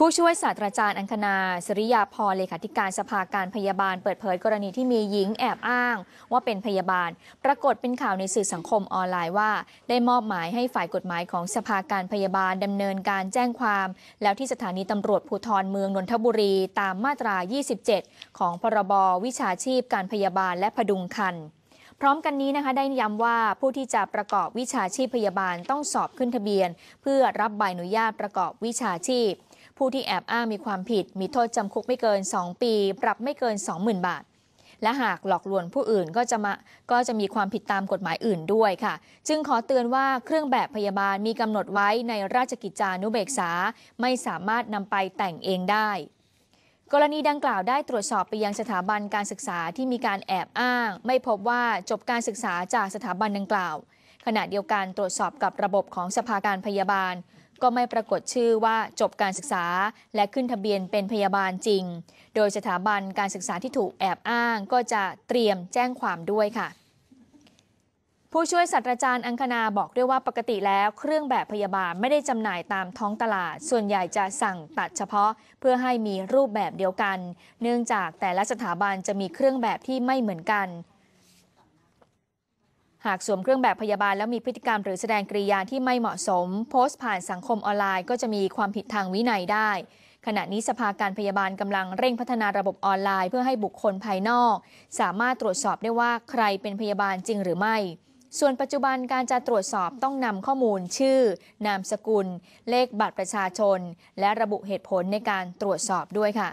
ผู้ช่วยศาสตราจารย์อังคณาสริยาพรเลขาธิการสภาการพยาบาล เปิดเผยกรณีที่มีหญิงแอบอ้างว่าเป็นพยาบาล ปรากฏเป็นข่าวในสื่อสังคมออนไลน์ว่า ได้มอบหมายให้ฝ่ายกฎหมายของสภาการพยาบาล ดำเนินการแจ้งความ แล้วที่สถานีตำรวจภูธรเมืองนนทบุรีตามมาตรา 27 ของพรบวิชาชีพการพยาบาลและพดุงคันพร้อมกันนี้นะคะได้ย้ำว่าผู้ที่จะประกอบวิชาชีพพยาบาลต้องสอบขึ้นทะเบียน เพื่อรับใบอนุญาตประกอบวิชาชีพผู้ที่แอบอ้างมีความผิดมีโทษจำคุกไม่เกิน 2 ปี ปรับไม่เกิน20,000บาท และหากหลอกลวงผู้อื่นก็จะมาก็จะมีความผิดตามกฎหมายอื่นด้วยค่ะ จึงขอเตือนว่าเครื่องแบบพยาบาลมีกำหนดไว้ในราชกิจจานุเบกษา ไม่สามารถนำไปแต่งเองได้ กรณีดังกล่าวได้ตรวจสอบไปยังสถาบันการศึกษาที่มีการแอบอ้าง ไม่พบว่าจบการศึกษาจากสถาบันดังกล่าวขณะเดียวกันตรวจสอบกับระบบของสภาการพยาบาล ก็ไม่ปรากฏชื่อว่าจบการศึกษา และขึ้นทะเบียนเป็นพยาบาลจริง โดยสถาบันการศึกษาที่ถูกแอบอ้างก็จะเตรียมแจ้งความด้วยค่ะ ผู้ช่วยศาสตราจารย์อังคณาบอกด้วยว่าปกติแล้ว เครื่องแบบพยาบาลไม่ได้จำหน่ายตามท้องตลาด ส่วนใหญ่จะสั่งตัดเฉพาะเพื่อให้มีรูปแบบเดียวกัน เนื่องจากแต่ละสถาบันจะมีเครื่องแบบที่ไม่เหมือนกันหากสวมเครื่องแบบพยาบาลแล้วมีพฤติกรรมหรือแสดงกริยาที่ไม่เหมาะสม โพสต์ผ่านสังคมออนไลน์ก็จะมีความผิดทางวินัยได้ ขณะนี้สภาการพยาบาลกำลังเร่งพัฒนาระบบออนไลน์เพื่อให้บุคคลภายนอก สามารถตรวจสอบได้ว่าใครเป็นพยาบาลจริงหรือไม่ ส่วนปัจจุบันการจะตรวจสอบต้องนำข้อมูลชื่อ นามสกุล เลขบัตรประชาชน และระบุเหตุผลในการตรวจสอบด้วยค่ะ